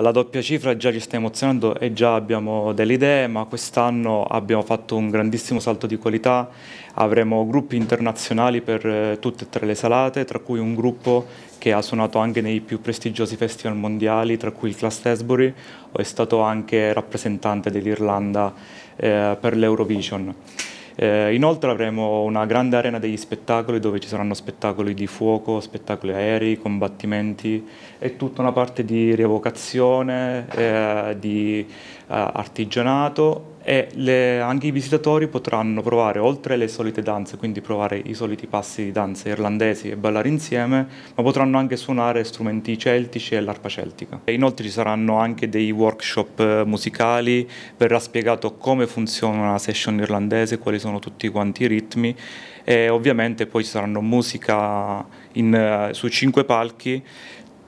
La doppia cifra già ci sta emozionando e già abbiamo delle idee, ma quest'anno abbiamo fatto un grandissimo salto di qualità, avremo gruppi internazionali per eh, tutte e tre le salate, tra cui un gruppo che ha suonato anche nei più prestigiosi festival mondiali, tra cui il Class Tesbury, o è stato anche rappresentante dell'Irlanda eh, per l'Eurovision. Eh, inoltre avremo una grande arena degli spettacoli dove ci saranno spettacoli di fuoco, spettacoli aerei, combattimenti e tutta una parte di rievocazione, eh, di eh, artigianato e le, anche i visitatori potranno provare oltre le solite danze, quindi provare i soliti passi di danza irlandesi e ballare insieme, ma potranno anche suonare strumenti celtici e l'arpa celtica. E inoltre ci saranno anche dei workshop eh, musicali, verrà spiegato come funziona una session irlandese, quali sono tutti quanti i ritmi e ovviamente poi ci saranno musica in, eh, su cinque palchi,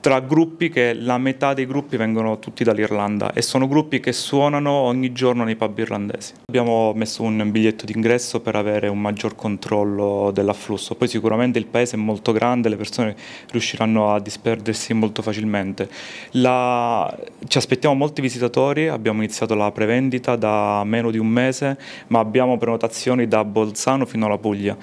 tra gruppi che la metà dei gruppi vengono tutti dall'Irlanda e sono gruppi che suonano ogni giorno nei pub irlandesi. Abbiamo messo un biglietto d'ingresso per avere un maggior controllo dell'afflusso, poi sicuramente il paese è molto grande, le persone riusciranno a disperdersi molto facilmente. La... Ci aspettiamo molti visitatori, abbiamo iniziato la prevendita da meno di un mese, ma abbiamo prenotazioni da Bolzano fino alla Puglia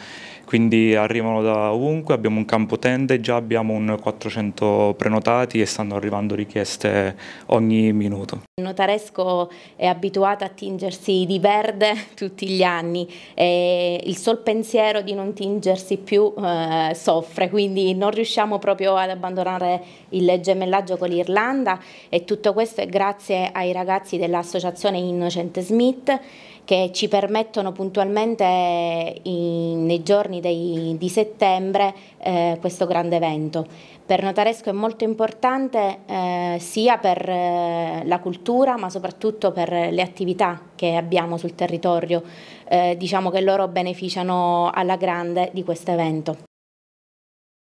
quindi arrivano da ovunque, abbiamo un campo tende, già abbiamo un 400 prenotazioni prenotati e stanno arrivando richieste ogni minuto. Il notaresco è abituato a tingersi di verde tutti gli anni e il sol pensiero di non tingersi più eh, soffre, quindi non riusciamo proprio ad abbandonare il gemellaggio con l'Irlanda e tutto questo è grazie ai ragazzi dell'associazione Innocente Smith che ci permettono puntualmente in, nei giorni dei, di settembre eh, questo grande evento. Per Notaresco è molto importante eh, sia per eh, la cultura ma soprattutto per le attività che abbiamo sul territorio, eh, diciamo che loro beneficiano alla grande di questo evento.